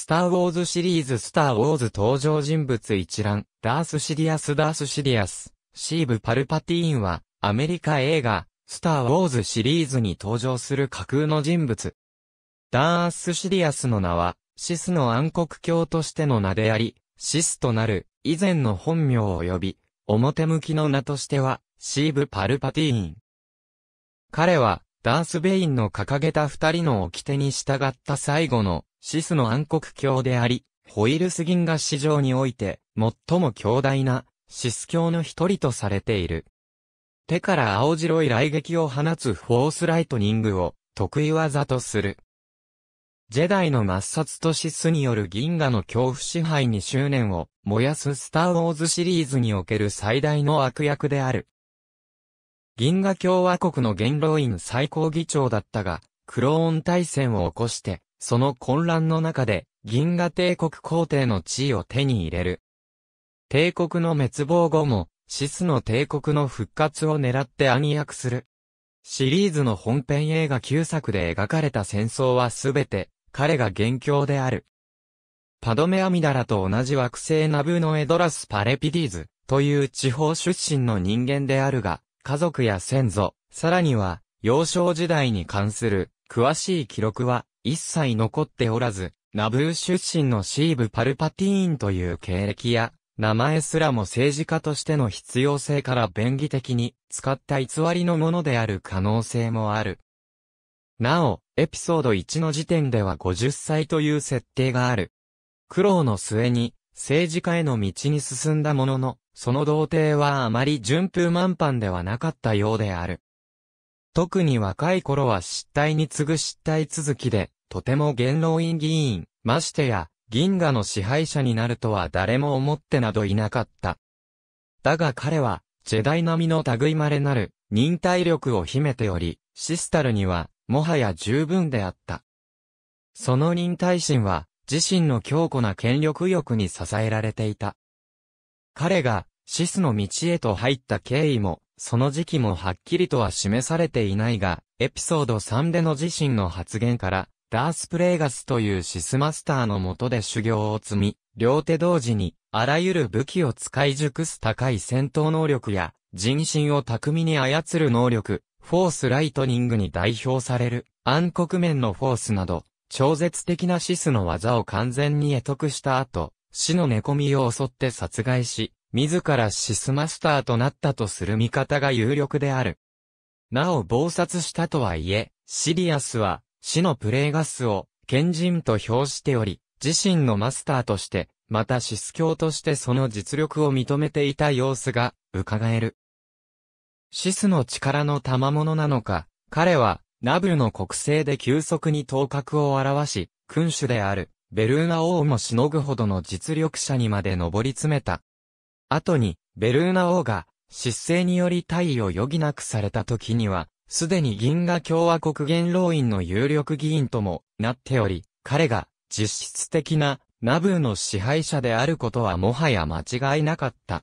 スター・ウォーズシリーズスター・ウォーズ登場人物一覧、ダース・シディアス・ダース・シディアス、シーブ・パルパティーンは、アメリカ映画、スター・ウォーズシリーズに登場する架空の人物。ダース・シディアスの名は、シスの暗黒教としての名であり、シスとなる、以前の本名を呼び、表向きの名としては、シーブ・パルパティーン。彼は、ダース・ベインの掲げた二人の掟に従った最後のシスの暗黒教であり、ホイルス銀河史上において最も強大なシス教の一人とされている。手から青白い雷撃を放つフォースライトニングを得意技とする。ジェダイの抹殺とシスによる銀河の恐怖支配に執念を燃やすスターウォーズシリーズにおける最大の悪役である。銀河共和国の元老院最高議長だったが、クローン大戦を起こして、その混乱の中で、銀河帝国皇帝の地位を手に入れる。帝国の滅亡後も、シスの帝国の復活を狙って暗躍する。シリーズの本編映画9作で描かれた戦争はすべて、彼が元凶である。パドメアミダラと同じ惑星ナブーのエドラス・パレピディーズという地方出身の人間であるが、家族や先祖、さらには、幼少時代に関する詳しい記録は一切残っておらず、ナブー出身のシーブ・パルパティーンという経歴や、名前すらも政治家としての必要性から便宜的に使った偽りのものである可能性もある。なお、エピソード1の時点では50歳という設定がある。苦労の末に、政治家への道に進んだものの、その童貞はあまり順風満帆ではなかったようである。特に若い頃は失態に次ぐ失態続きで、とても元老院議員、ましてや、銀河の支配者になるとは誰も思ってなどいなかった。だが彼は、ジェダイ並みの類まれなる、忍耐力を秘めており、シスタルには、もはや十分であった。その忍耐心は、自身の強固な権力欲に支えられていた。彼がシスの道へと入った経緯も、その時期もはっきりとは示されていないが、エピソード3での自身の発言から、ダース・プレイガスというシスマスターの下で修行を積み、両手同時に、あらゆる武器を使い熟す高い戦闘能力や、人心を巧みに操る能力、フォース・ライトニングに代表される、暗黒面のフォースなど、超絶的なシスの技を完全に得得した後、死の寝込みを襲って殺害し、自らシスマスターとなったとする見方が有力である。なお謀殺したとはいえ、シリアスは死のプレイガスを賢人と評しており、自身のマスターとして、またシス教としてその実力を認めていた様子が伺える。シスの力の賜物なのか、彼はナブルの国政で急速に頭角を現し、君主である。ベルーナ王もしのぐほどの実力者にまで上り詰めた。後に、ベルーナ王が、失勢により退位を余儀なくされた時には、すでに銀河共和国元老院の有力議員ともなっており、彼が実質的なナブーの支配者であることはもはや間違いなかった。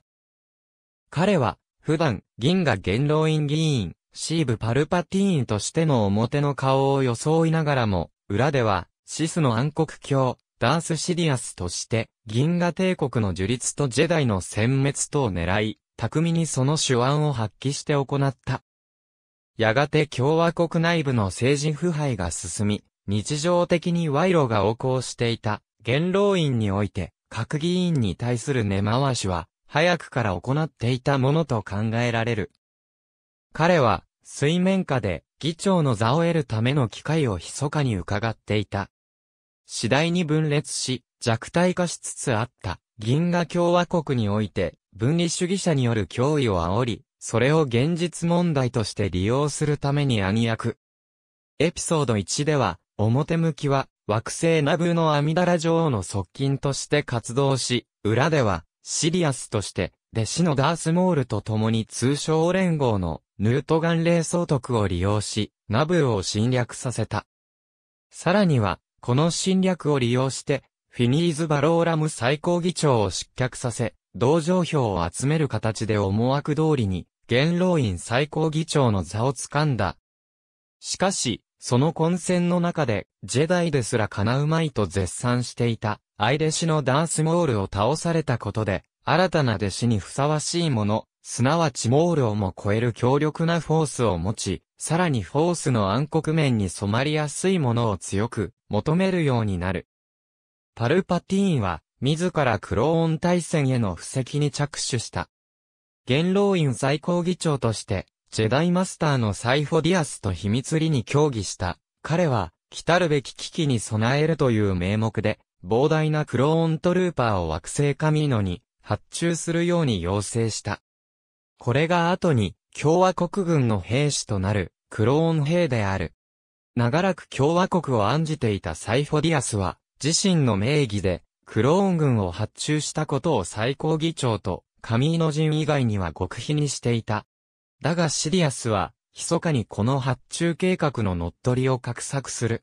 彼は普段銀河元老院議員シーブ・パルパティーンとしての表の顔を装いながらも、裏ではシスの暗黒教、ダースシディアスとして、銀河帝国の樹立とジェダイの殲滅とを狙い、巧みにその手腕を発揮して行った。やがて共和国内部の政治腐敗が進み、日常的に賄賂が横行していた、元老院において、各議員に対する根回しは、早くから行っていたものと考えられる。彼は、水面下で、議長の座を得るための機会を密かに伺っていた。次第に分裂し、弱体化しつつあった、銀河共和国において、分離主義者による脅威を煽り、それを現実問題として利用するために暗躍。エピソード1では、表向きは、惑星ナブーのアミダラ女王の側近として活動し、裏では、シリアスとして、弟子のダースモールと共に通称連合のヌートガン霊総督を利用し、ナブーを侵略させた。さらには、この侵略を利用して、フィニーズ・バローラム最高議長を失脚させ、同情票を集める形で思惑通りに、元老院最高議長の座を掴んだ。しかし、その混戦の中で、ジェダイですら叶うまいと絶賛していた、愛弟子のダースモールを倒されたことで、新たな弟子にふさわしいもの、すなわちモールをも超える強力なフォースを持ち、さらにフォースの暗黒面に染まりやすいものを強く求めるようになる。パルパティーンは、自らクローン大戦への布石に着手した。元老院最高議長として、ジェダイマスターのサイフォディアスと秘密裏に協議した。彼は、来るべき危機に備えるという名目で、膨大なクローントルーパーを惑星カミーノに発注するように要請した。これが後に、共和国軍の兵士となるクローン兵である。長らく共和国を案じていたサイフォディアスは、自身の名義で、クローン軍を発注したことを最高議長と、ミ井の陣以外には極秘にしていた。だがシディアスは、密かにこの発注計画の乗っ取りを画策する。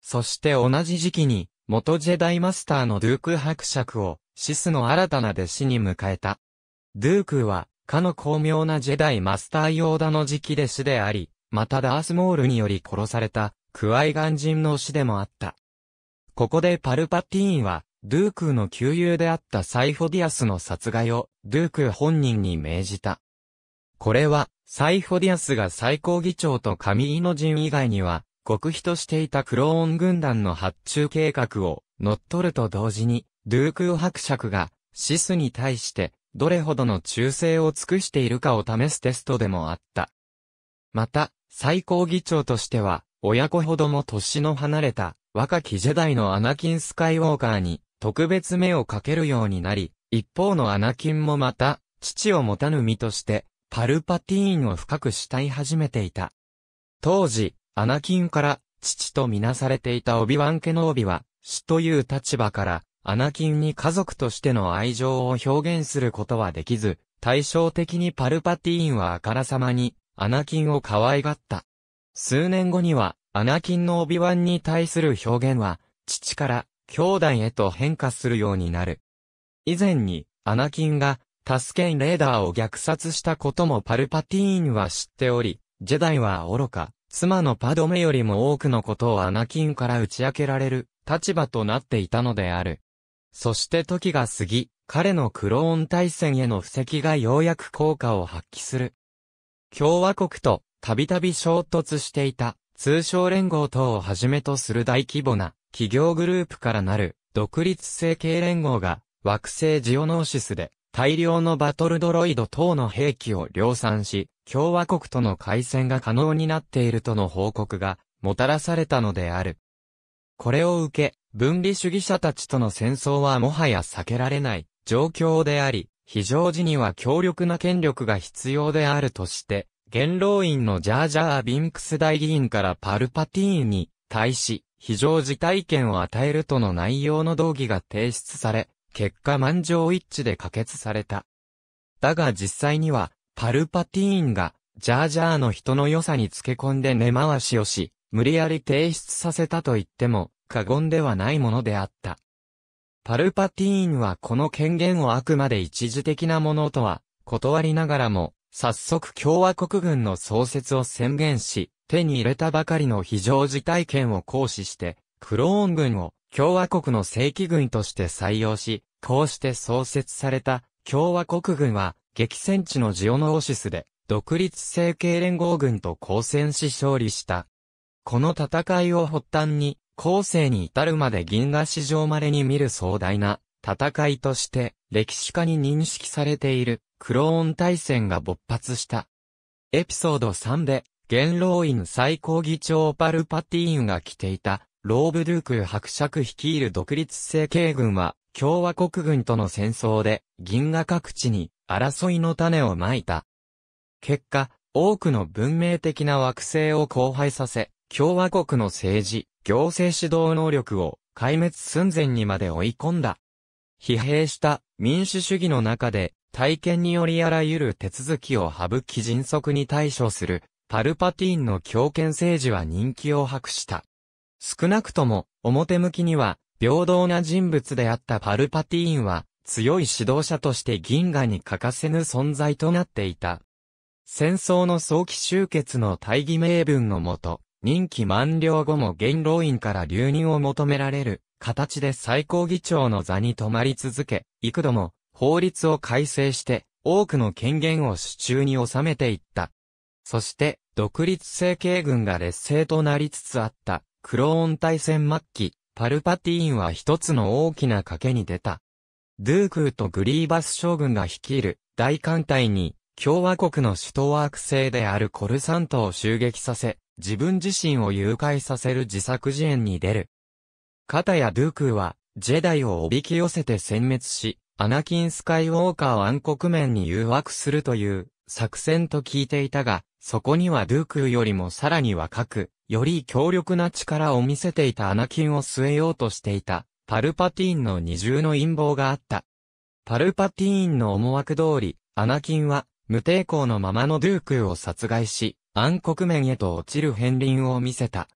そして同じ時期に、元ジェダイマスターのドゥーク伯爵を、シスの新たな弟子に迎えた。ドゥークは、かの巧妙なジェダイマスターヨーダの期で死であり、またダースモールにより殺された、クワイガン人の死でもあった。ここでパルパティーンは、ドゥークーの旧友であったサイフォディアスの殺害を、ドゥークー本人に命じた。これは、サイフォディアスが最高議長と神井の人以外には、極秘としていたクローン軍団の発注計画を乗っ取ると同時に、ドゥークー伯爵が、シスに対して、どれほどの忠誠を尽くしているかを試すテストでもあった。また、最高議長としては、親子ほども年の離れた、若きジェダイのアナキン・スカイウォーカーに、特別目をかけるようになり、一方のアナキンもまた、父を持たぬ身として、パルパティーンを深く慕い始めていた。当時、アナキンから、父とみなされていたオビワン・ケノービは、死という立場から、アナキンに家族としての愛情を表現することはできず、対照的にパルパティーンはあからさまに、アナキンを可愛がった。数年後には、アナキンのオビワンに対する表現は、父から兄弟へと変化するようになる。以前に、アナキンが、タスケンレーダーを虐殺したこともパルパティーンは知っており、ジェダイは愚か、妻のパドメよりも多くのことをアナキンから打ち明けられる立場となっていたのである。そして時が過ぎ、彼のクローン大戦への布石がようやく効果を発揮する。共和国とたびたび衝突していた通商連合等をはじめとする大規模な企業グループからなる独立政経連合が惑星ジオノーシスで大量のバトルドロイド等の兵器を量産し、共和国との開戦が可能になっているとの報告がもたらされたのである。これを受け、分離主義者たちとの戦争はもはや避けられない状況であり、非常時には強力な権力が必要であるとして、元老院のジャージャー・ビンクス大議員からパルパティーンに対し、非常事態権を与えるとの内容の動議が提出され、結果満場一致で可決された。だが実際には、パルパティーンが、ジャージャーの人の良さにつけ込んで根回しをし、無理やり提出させたと言っても、過言ではないものであった。パルパティーンはこの権限をあくまで一時的なものとは、断りながらも、早速共和国軍の創設を宣言し、手に入れたばかりの非常事態権を行使して、クローン軍を共和国の正規軍として採用し、こうして創設された共和国軍は、激戦地のジオノーシスで、独立政権連合軍と交戦し勝利した。この戦いを発端に、後世に至るまで銀河史上稀に見る壮大な戦いとして歴史家に認識されているクローン大戦が勃発した。エピソード3で、元老院最高議長パルパティーンが着ていたローブドゥーク伯爵率いる独立政権軍は共和国軍との戦争で銀河各地に争いの種をまいた。結果、多くの文明的な惑星を荒廃させ、共和国の政治、行政指導能力を壊滅寸前にまで追い込んだ。疲弊した民主主義の中で体験によりあらゆる手続きを省き迅速に対処するパルパティーンの強権政治は人気を博した。少なくとも表向きには平等な人物であったパルパティーンは強い指導者として銀河に欠かせぬ存在となっていた。戦争の早期終結の大義名分のもと、任期満了後も元老院から留任を求められる形で最高議長の座に止まり続け、幾度も法律を改正して多くの権限を手中に収めていった。そして、独立政権軍が劣勢となりつつあった、クローン大戦末期、パルパティーンは一つの大きな賭けに出た。ドゥークーとグリーバス将軍が率いる大艦隊に、共和国の首都ワーク制であるコルサントを襲撃させ、自分自身を誘拐させる自作自演に出る。かたやドゥークは、ジェダイをおびき寄せて殲滅し、アナキン・スカイウォーカーを暗黒面に誘惑するという作戦と聞いていたが、そこにはドゥークよりもさらに若く、より強力な力を見せていたアナキンを据えようとしていた、パルパティーンの二重の陰謀があった。パルパティーンの思惑通り、アナキンは、無抵抗のままのドゥークを殺害し、暗黒面へと落ちる片鱗を見せた。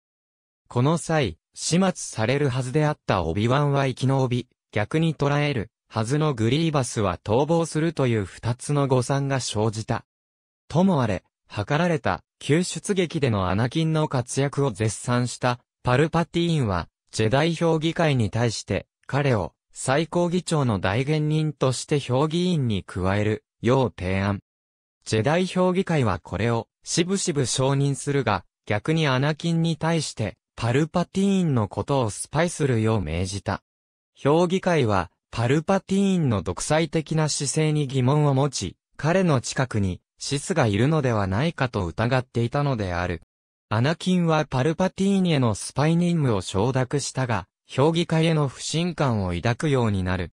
この際、始末されるはずであったオビワンは生き延び、逆に捉える、はずのグリーバスは逃亡するという二つの誤算が生じた。ともあれ、図られた、救出劇でのアナキンの活躍を絶賛した、パルパティーンは、ジェダイ評議会に対して、彼を、最高議長の代言人として評議員に加える、よう提案。ジェダイ評議会はこれを、しぶしぶ承認するが、逆にアナキンに対して、パルパティーンのことをスパイするよう命じた。評議会は、パルパティーンの独裁的な姿勢に疑問を持ち、彼の近くに、シスがいるのではないかと疑っていたのである。アナキンはパルパティーンへのスパイ任務を承諾したが、評議会への不信感を抱くようになる。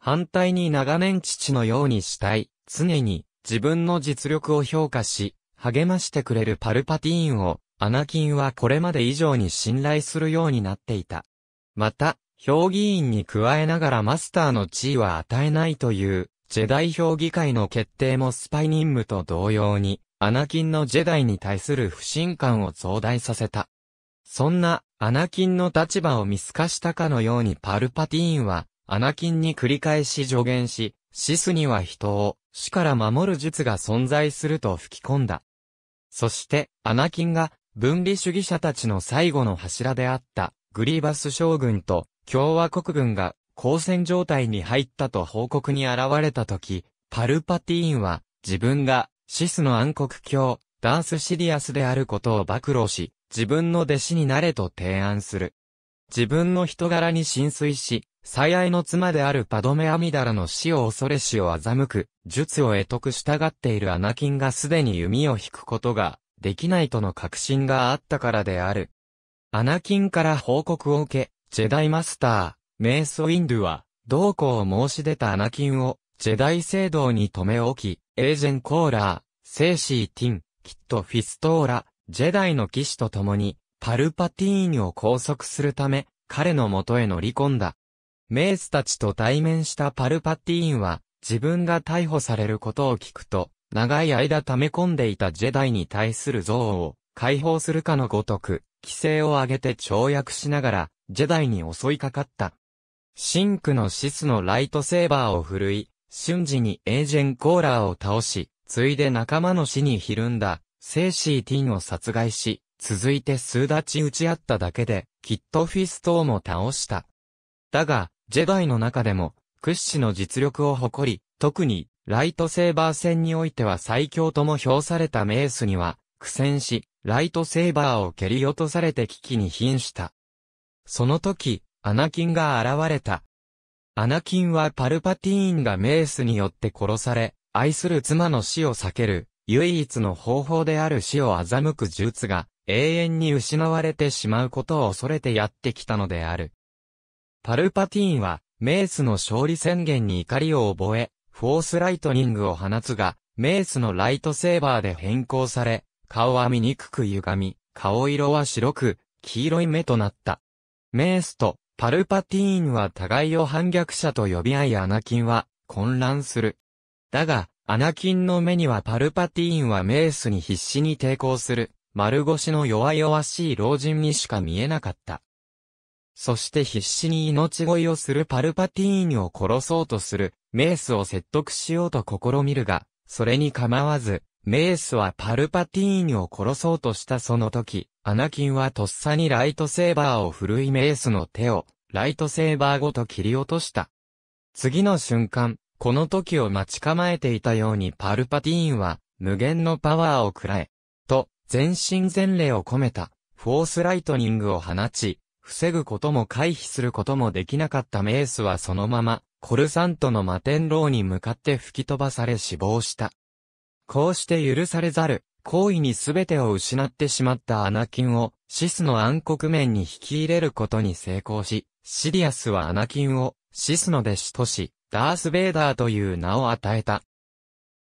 反対に長年父のようにしたい、常に自分の実力を評価し、励ましてくれるパルパティーンを、アナキンはこれまで以上に信頼するようになっていた。また、評議員に加えながらマスターの地位は与えないという、ジェダイ評議会の決定もスパイ任務と同様に、アナキンのジェダイに対する不信感を増大させた。そんな、アナキンの立場を見透かしたかのようにパルパティーンは、アナキンに繰り返し助言し、シスには人を、死から守る術が存在すると吹き込んだ。そして、アナキンが、分離主義者たちの最後の柱であった、グリーバス将軍と共和国軍が交戦状態に入ったと報告に現れた時、パルパティーンは自分がシスの暗黒教、ダースシリアスであることを暴露し、自分の弟子になれと提案する。自分の人柄に浸水し、最愛の妻であるパドメアミダラの死を恐れ死を欺く、術を得得したがっているアナキンがすでに弓を引くことが、できないとの確信があったからである。アナキンから報告を受け、ジェダイマスター、メイソウィンドゥは、同行を申し出たアナキンを、ジェダイ聖堂に留め置き、エージェンコーラー、セーシーティン、キットフィストーラ、ジェダイの騎士と共に、パルパティーニを拘束するため、彼の元へ乗り込んだ。メースたちと対面したパルパティーンは、自分が逮捕されることを聞くと、長い間溜め込んでいたジェダイに対する憎悪を解放するかのごとく、規制を上げて跳躍しながら、ジェダイに襲いかかった。シンクのシスのライトセーバーを振るい、瞬時にエージェン・コーラーを倒し、ついで仲間の死にひるんだ、セーシー・ティンを殺害し、続いて数立ち打ち合っただけで、キット・フィストをも倒した。だが、ジェダイの中でも、屈指の実力を誇り、特に、ライトセーバー戦においては最強とも評されたメースには、苦戦し、ライトセーバーを蹴り落とされて危機に瀕した。その時、アナキンが現れた。アナキンはパルパティーンがメースによって殺され、愛する妻の死を避ける、唯一の方法である死を欺く術が、永遠に失われてしまうことを恐れてやってきたのである。パルパティーンは、メースの勝利宣言に怒りを覚え、フォースライトニングを放つが、メースのライトセーバーで変更され、顔は醜く歪み、顔色は白く、黄色い目となった。メースとパルパティーンは互いを反逆者と呼び合いアナキンは混乱する。だが、アナキンの目にはパルパティーンはメースに必死に抵抗する、丸腰の弱々しい老人にしか見えなかった。そして必死に命乞いをするパルパティーニを殺そうとする、メースを説得しようと試みるが、それに構わず、メースはパルパティーニを殺そうとしたその時、アナキンはとっさにライトセーバーを振るいメースの手を、ライトセーバーごと切り落とした。次の瞬間、この時を待ち構えていたようにパルパティーンは、無限のパワーを喰らえ、と、全身全霊を込めた、フォースライトニングを放ち、防ぐことも回避することもできなかったメースはそのまま、コルサントの摩天楼に向かって吹き飛ばされ死亡した。こうして許されざる、行為に全てを失ってしまったアナキンを、シスの暗黒面に引き入れることに成功し、シリアスはアナキンを、シスの弟子とし、ダース・ベイダーという名を与えた。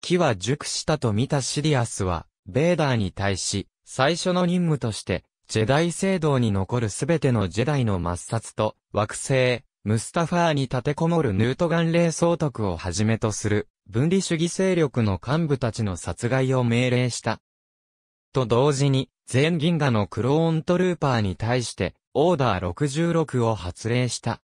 木は熟したと見たシリアスは、ベイダーに対し、最初の任務として、ジェダイ聖堂に残るすべてのジェダイの抹殺と、惑星、ムスタファーに立てこもるヌートガン霊総督をはじめとする、分離主義勢力の幹部たちの殺害を命令した。と同時に、全銀河のクローントルーパーに対して、オーダー66を発令した。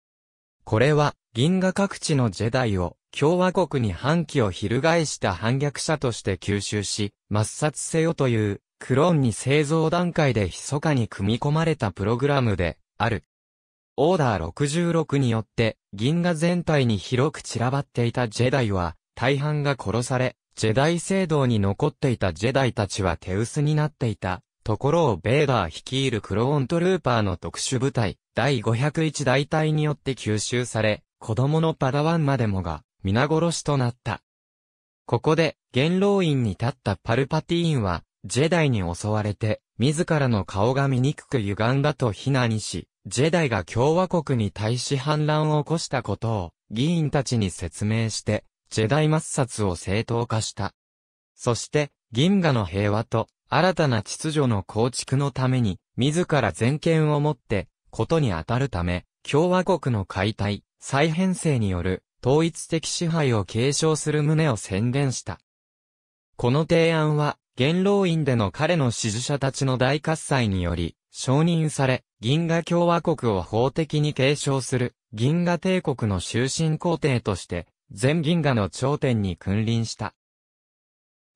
これは、銀河各地のジェダイを、共和国に反旗を翻した反逆者として吸収し、抹殺せよという、クローンに製造段階で密かに組み込まれたプログラムである。オーダー66によって銀河全体に広く散らばっていたジェダイは大半が殺され、ジェダイ聖堂に残っていたジェダイたちは手薄になっていた。ところをベーダー率いるクローントルーパーの特殊部隊、第501大隊によって吸収され、子供のパダワンまでもが、皆殺しとなった。ここで、元老院に立ったパルパティーンは、ジェダイに襲われて、自らの顔が醜く歪んだと非難し、ジェダイが共和国に対し反乱を起こしたことを、議員たちに説明して、ジェダイ抹殺を正当化した。そして、銀河の平和と、新たな秩序の構築のために、自ら全権を持って、ことに当たるため、共和国の解体、再編成による、統一的支配を継承する旨を宣言した。この提案は、元老院での彼の支持者たちの大喝采により、承認され、銀河共和国を法的に継承する、銀河帝国の終身皇帝として、全銀河の頂点に君臨した。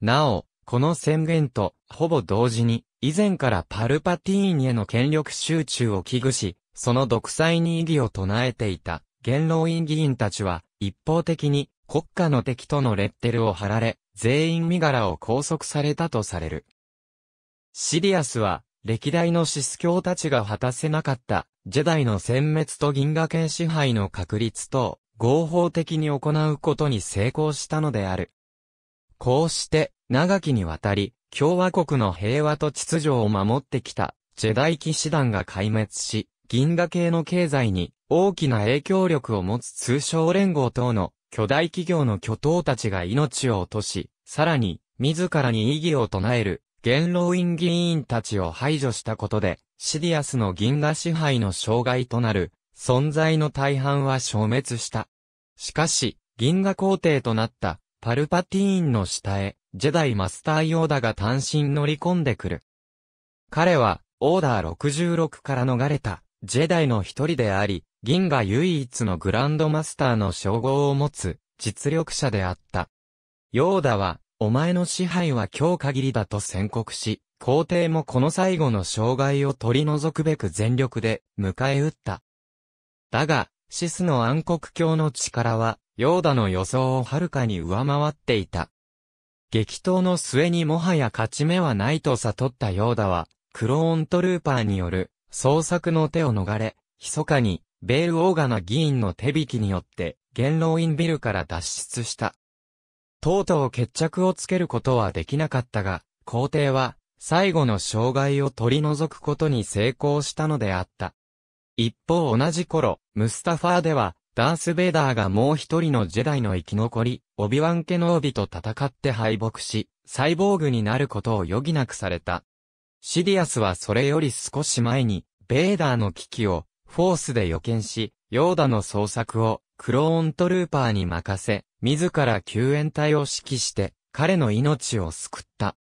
なお、この宣言と、ほぼ同時に、以前からパルパティーンへの権力集中を危惧し、その独裁に異議を唱えていた、元老院議員たちは、一方的に、国家の敵とのレッテルを貼られ、全員身柄を拘束されたとされる。シリアスは、歴代のシス教たちが果たせなかった、ジェダイの殲滅と銀河系支配の確立と、合法的に行うことに成功したのである。こうして、長きにわたり、共和国の平和と秩序を守ってきた、ジェダイ騎士団が壊滅し、銀河系の経済に大きな影響力を持つ通商連合等の巨大企業の巨頭たちが命を落とし、さらに、自らに異議を唱える、元老院議員たちを排除したことで、シディアスの銀河支配の障害となる、存在の大半は消滅した。しかし、銀河皇帝となった、パルパティーンの下へ、ジェダイマスターヨーダが単身乗り込んでくる。彼は、オーダー66から逃れた、ジェダイの一人であり、銀河唯一のグランドマスターの称号を持つ実力者であった。ヨーダは、お前の支配は今日限りだと宣告し、皇帝もこの最後の障害を取り除くべく全力で迎え撃った。だが、シスの暗黒教の力は、ヨーダの予想をはるかに上回っていた。激闘の末にもはや勝ち目はないと悟ったヨーダは、クローントルーパーによる創作の手を逃れ、密かに、ベール・オーガナ議員の手引きによって、元老院ビルから脱出した。とうとう決着をつけることはできなかったが、皇帝は、最後の障害を取り除くことに成功したのであった。一方同じ頃、ムスタファーでは、ダース・ベイダーがもう一人のジェダイの生き残り、オビワン・ケノービと戦って敗北し、サイボーグになることを余儀なくされた。シディアスはそれより少し前に、ベーダーの危機を、フォースで予見し、ヨーダの捜索を、クローントルーパーに任せ、自ら救援隊を指揮して、彼の命を救った。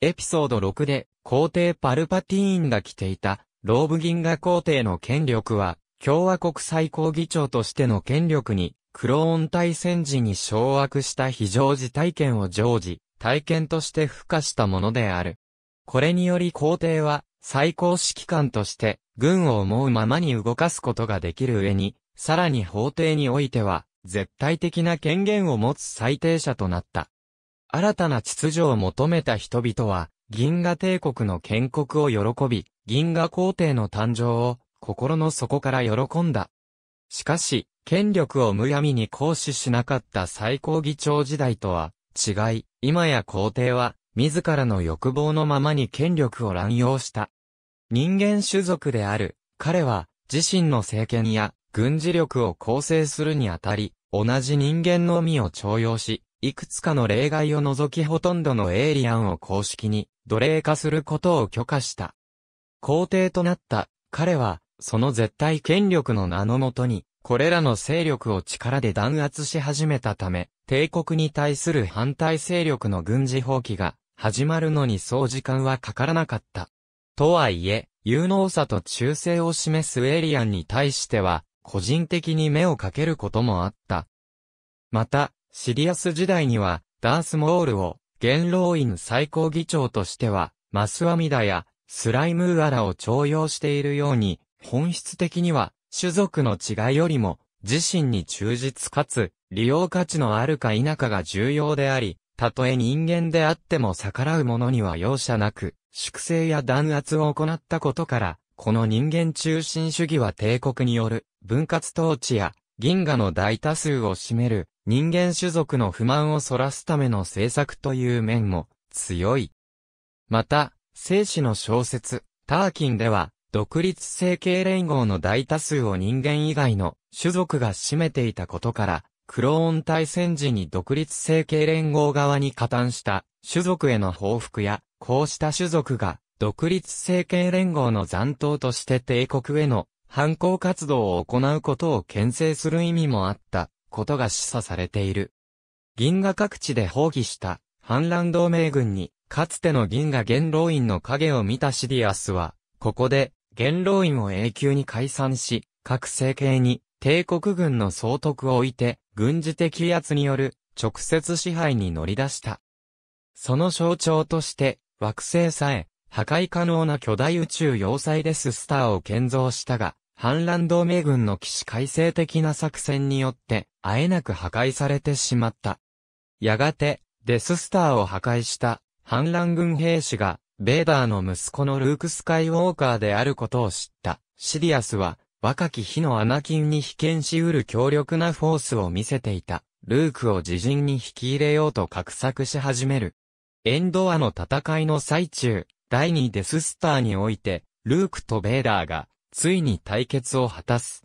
エピソード6で、皇帝パルパティーンが着ていた、ローブ銀河皇帝の権力は、共和国最高議長としての権力に、クローン対戦時に掌握した非常事体験を常時、体験として付加したものである。これにより皇帝は、最高指揮官として、軍を思うままに動かすことができる上に、さらに法廷においては、絶対的な権限を持つ最低者となった。新たな秩序を求めた人々は、銀河帝国の建国を喜び、銀河皇帝の誕生を心の底から喜んだ。しかし、権力をむやみに行使しなかった最高議長時代とは違い、今や皇帝は自らの欲望のままに権力を乱用した。人間種族である、彼は、自身の政権や軍事力を構成するにあたり、同じ人間のみを徴用し、いくつかの例外を除きほとんどのエイリアンを公式に奴隷化することを許可した。皇帝となった彼は、その絶対権力の名のもとに、これらの勢力を力で弾圧し始めたため、帝国に対する反対勢力の軍事放棄が始まるのにそう時間はかからなかった。とはいえ、有能さと忠誠を示すエイリアンに対しては、個人的に目をかけることもあった。また、シリアス時代には、ダースモールを、元老院最高議長としては、マスアミダや、スライムーアラを徴用しているように、本質的には、種族の違いよりも、自身に忠実かつ、利用価値のあるか否かが重要であり、たとえ人間であっても逆らう者には容赦なく、粛清や弾圧を行ったことから、この人間中心主義は帝国による分割統治や銀河の大多数を占める人間種族の不満を逸らすための政策という面も強い。また、生死の小説、ターキンでは、独立成形連合の大多数を人間以外の種族が占めていたことから、クローン大戦時に独立政権連合側に加担した種族への報復や、こうした種族が独立政権連合の残党として帝国への反抗活動を行うことを牽制する意味もあったことが示唆されている。銀河各地で放棄した反乱同盟軍に、かつての銀河元老院の影を見たシディアスは、ここで元老院を永久に解散し、各政権に帝国軍の総督を置いて、軍事的威圧による直接支配に乗り出した。その象徴として、惑星さえ、破壊可能な巨大宇宙要塞デススターを建造したが、反乱同盟軍の起死回生的な作戦によって、あえなく破壊されてしまった。やがて、デススターを破壊した反乱軍兵士が、ベーダーの息子のルーク・スカイウォーカーであることを知った。シディアスは、若き日のアナキンに被験し得る強力なフォースを見せていた、ルークを自陣に引き入れようと画策し始める。エンドアの戦いの最中、第2デススターにおいて、ルークとベーダーが、ついに対決を果たす。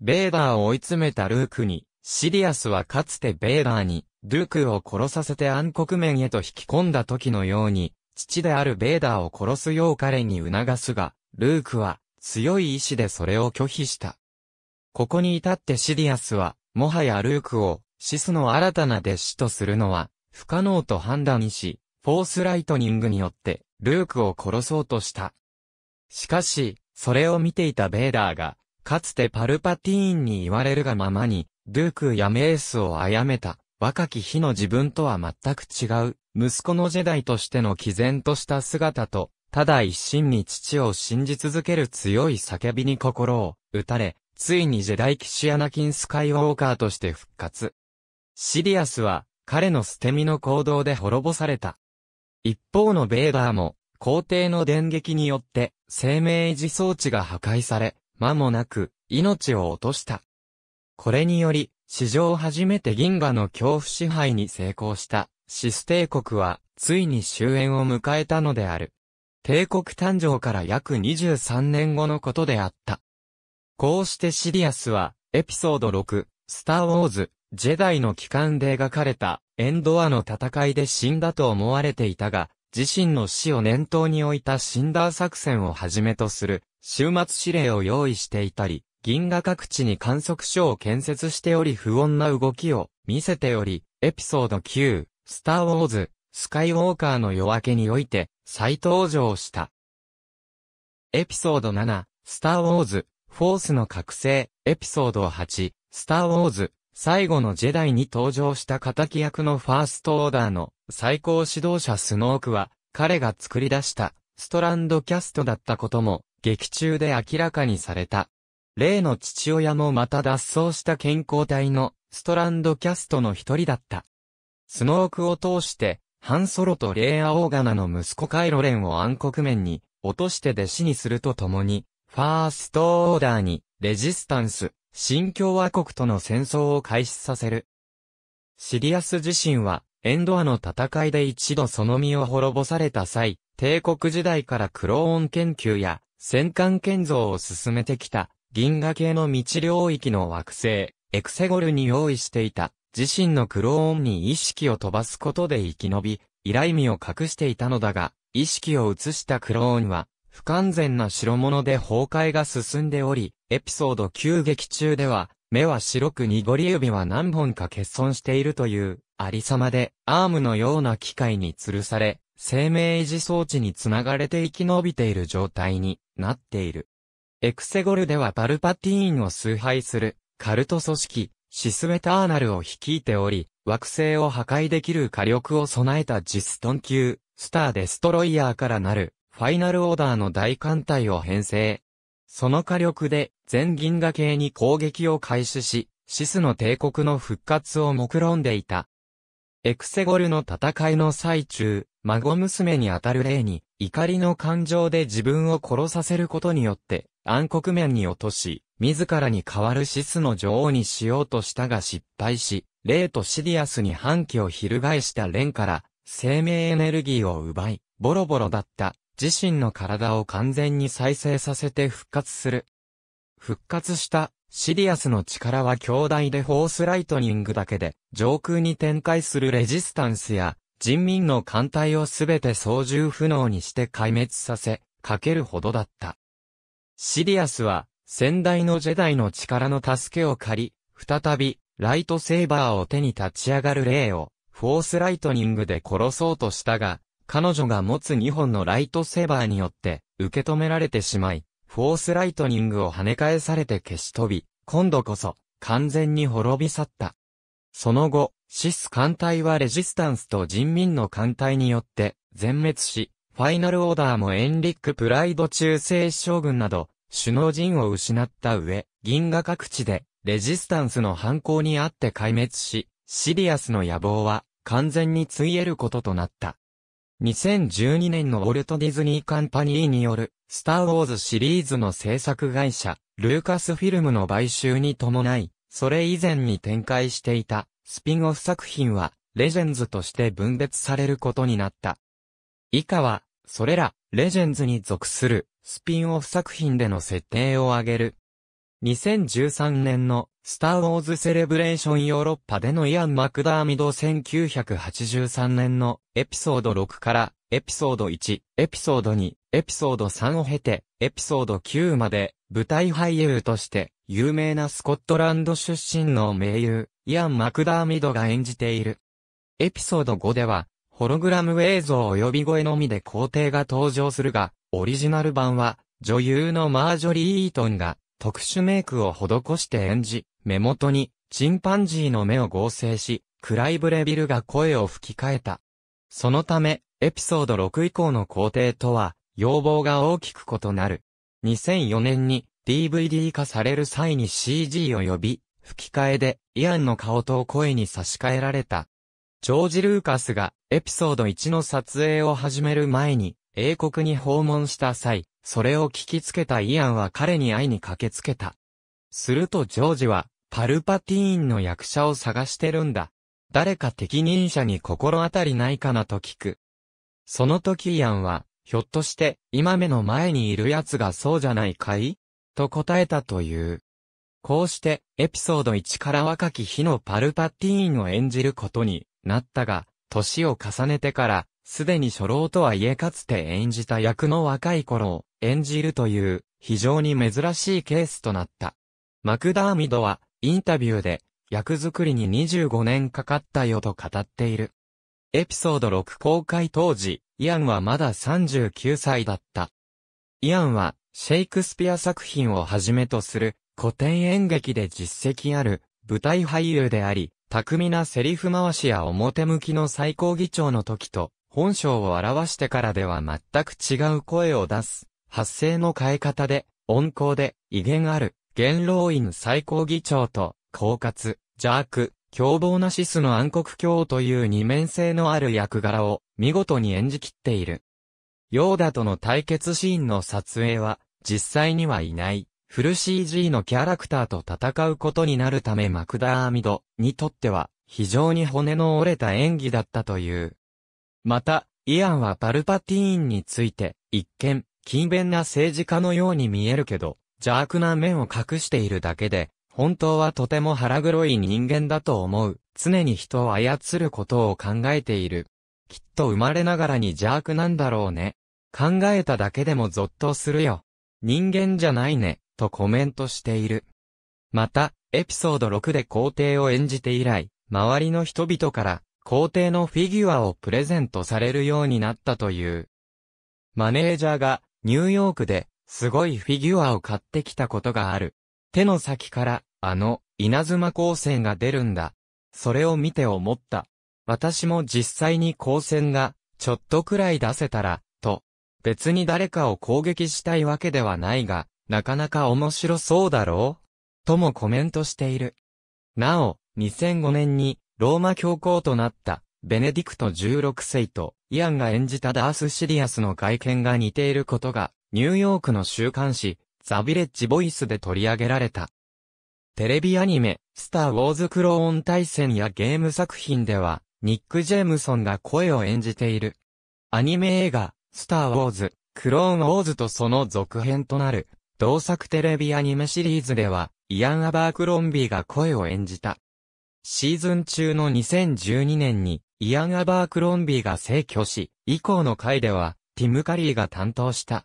ベーダーを追い詰めたルークに、シリアスはかつてベーダーに、ルークを殺させて暗黒面へと引き込んだ時のように、父であるベーダーを殺すよう彼に促すが、ルークは、強い意志でそれを拒否した。ここに至ってシディアスは、もはやルークを、シスの新たな弟子とするのは、不可能と判断し、フォースライトニングによって、ルークを殺そうとした。しかし、それを見ていたベーダーが、かつてパルパティーンに言われるがままに、ルークやメースを殺めた、若き日の自分とは全く違う、息子のジェダイとしての毅然とした姿と、ただ一心に父を信じ続ける強い叫びに心を打たれ、ついにジェダイ騎士アナキン・スカイウォーカーとして復活。シリアスは彼の捨て身の行動で滅ぼされた。一方のベーダーも、皇帝の電撃によって生命維持装置が破壊され、間もなく命を落とした。これにより、史上初めて銀河の恐怖支配に成功したシス帝国はついに終焉を迎えたのである。帝国誕生から約23年後のことであった。こうしてシリアスは、エピソード6、スター・ウォーズ、ジェダイの帰還で描かれた、エンドアの戦いで死んだと思われていたが、自身の死を念頭に置いたシンダー作戦をはじめとする、終末指令を用意していたり、銀河各地に観測所を建設しており不穏な動きを見せており、エピソード9、スター・ウォーズ、スカイウォーカーの夜明けにおいて再登場した。エピソード7、スターウォーズ、フォースの覚醒、エピソード8、スターウォーズ、最後のジェダイに登場した敵役のファーストオーダーの最高指導者スノークは、彼が作り出したストランドキャストだったことも、劇中で明らかにされた。例の父親もまた脱走した健康体のストランドキャストの一人だった。スノークを通して、ハンソロとレイア・オーガナの息子カイロレンを暗黒面に落として弟子にするとともに、ファーストオーダーにレジスタンス、新共和国との戦争を開始させる。シリアス自身はエンドアの戦いで一度その身を滅ぼされた際、帝国時代からクローン研究や戦艦建造を進めてきた銀河系の未知領域の惑星、エクセゴルに用意していた自身のクローンに意識を飛ばすことで生き延び、依頼味を隠していたのだが、意識を移したクローンは、不完全な代物で崩壊が進んでおり、エピソード9劇中では、目は白く濁り指は何本か欠損しているという、ありさまで、アームのような機械に吊るされ、生命維持装置につながれて生き延びている状態になっている。エクセゴルではパルパティーンを崇拝する、カルト組織、シスメターナルを率いており、惑星を破壊できる火力を備えたジストン級、スターデストロイヤーからなる、ファイナルオーダーの大艦隊を編成。その火力で、全銀河系に攻撃を開始し、シスの帝国の復活を目論んでいた。エクセゴルの戦いの最中、孫娘にあたる霊に、怒りの感情で自分を殺させることによって、暗黒面に落とし、自らに代わるシスの女王にしようとしたが失敗し、レイとシディアスに反旗を翻したレンから、生命エネルギーを奪い、ボロボロだった、自身の体を完全に再生させて復活する。復活した、シディアスの力は強大でホースライトニングだけで、上空に展開するレジスタンスや、人民の艦隊をすべて操縦不能にして壊滅させ、かけるほどだった。シリアスは、先代のジェダイの力の助けを借り、再び、ライトセーバーを手に立ち上がる霊を、フォースライトニングで殺そうとしたが、彼女が持つ2本のライトセーバーによって、受け止められてしまい、フォースライトニングを跳ね返されて消し飛び、今度こそ、完全に滅び去った。その後、シス艦隊はレジスタンスと人民の艦隊によって、全滅し、ファイナルオーダーもエンリック・プライド中世将軍など、首脳陣を失った上、銀河各地で、レジスタンスの犯行にあって壊滅し、シリアスの野望は、完全についえることとなった。2012年のウォルト・ディズニー・カンパニーによる、スター・ウォーズシリーズの制作会社、ルーカスフィルムの買収に伴い、それ以前に展開していた、スピンオフ作品は、レジェンズとして分別されることになった。以下は、それら、レジェンズに属する、スピンオフ作品での設定を挙げる。2013年の、スター・ウォーズ・セレブレーション・ヨーロッパでのイアン・マクダーミド1983年の、エピソード6から、エピソード1、エピソード2、エピソード3を経て、エピソード9まで、舞台俳優として、有名なスコットランド出身の名優、イアン・マクダーミドが演じている。エピソード5では、ホログラム映像及び声のみで皇帝が登場するが、オリジナル版は、女優のマージョリー・イートンが、特殊メイクを施して演じ、目元に、チンパンジーの目を合成し、クライブレビルが声を吹き替えた。そのため、エピソード6以降の皇帝とは、要望が大きく異なる。2004年に DVD 化される際に CG を呼び、吹き替えでイアンの顔と声に差し替えられた。ジョージ・ルーカスがエピソード1の撮影を始める前に英国に訪問した際、それを聞きつけたイアンは彼に会いに駆けつけた。するとジョージはパルパティーンの役者を探してるんだ。誰か適任者に心当たりないかなと聞く。その時イアンは、ひょっとして今目の前にいる奴がそうじゃないかいと答えたという。こうして、エピソード1から若き日のパルパティーンを演じることになったが、年を重ねてから、すでに初老とはいえかつて演じた役の若い頃を演じるという、非常に珍しいケースとなった。マクダーミドは、インタビューで、役作りに25年かかったよと語っている。エピソード6公開当時、イアンはまだ39歳だった。イアンは、シェイクスピア作品をはじめとする古典演劇で実績ある舞台俳優であり、巧みなセリフ回しや表向きの最高議長の時と、本性を表してからでは全く違う声を出す、発声の変え方で、温厚で、威厳ある、元老院最高議長と、狡猾、邪悪、凶暴なシスの暗黒教という二面性のある役柄を、見事に演じきっている。ヨーダとの対決シーンの撮影は、実際にはいない。フル CG のキャラクターと戦うことになるためマクダーミドにとっては非常に骨の折れた演技だったという。また、イアンはパルパティーンについて、一見、勤勉な政治家のように見えるけど、邪悪な面を隠しているだけで、本当はとても腹黒い人間だと思う。常に人を操ることを考えている。きっと生まれながらに邪悪なんだろうね。考えただけでもゾッとするよ。人間じゃないね。とコメントしている。また、エピソード6で皇帝を演じて以来、周りの人々から皇帝のフィギュアをプレゼントされるようになったという。マネージャーがニューヨークですごいフィギュアを買ってきたことがある。手の先からあの稲妻光線が出るんだ。それを見て思った。私も実際に光線がちょっとくらい出せたら、と。別に誰かを攻撃したいわけではないが、なかなか面白そうだろうともコメントしている。なお、2005年にローマ教皇となったベネディクト16世とイアンが演じたダース・シリアスの外見が似ていることがニューヨークの週刊誌ザ・ビレッジ・ボイスで取り上げられた。テレビアニメ、スター・ウォーズ・クローン対戦やゲーム作品では、ニック・ジェームソンが声を演じている。アニメ映画、スター・ウォーズ、クローン・ウォーズとその続編となる、同作テレビアニメシリーズでは、イアン・アバークロンビーが声を演じた。シーズン中の2012年に、イアン・アバークロンビーが逝去し、以降の回では、ティム・カリーが担当した。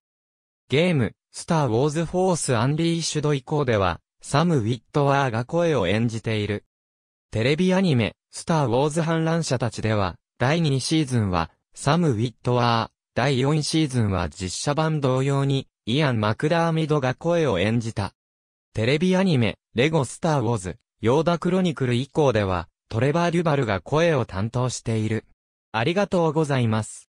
ゲーム、スター・ウォーズ・フォース・アンリーシュド以降では、サム・ウィットワーが声を演じている。テレビアニメ、スター・ウォーズ反乱者たちでは、第2シーズンは、サム・ウィットワー、第4シーズンは実写版同様に、イアン・マクダーミドが声を演じた。テレビアニメ、レゴスター・ウォーズ、ヨーダ・クロニクル以降では、トレバー・デュバルが声を担当している。ありがとうございます。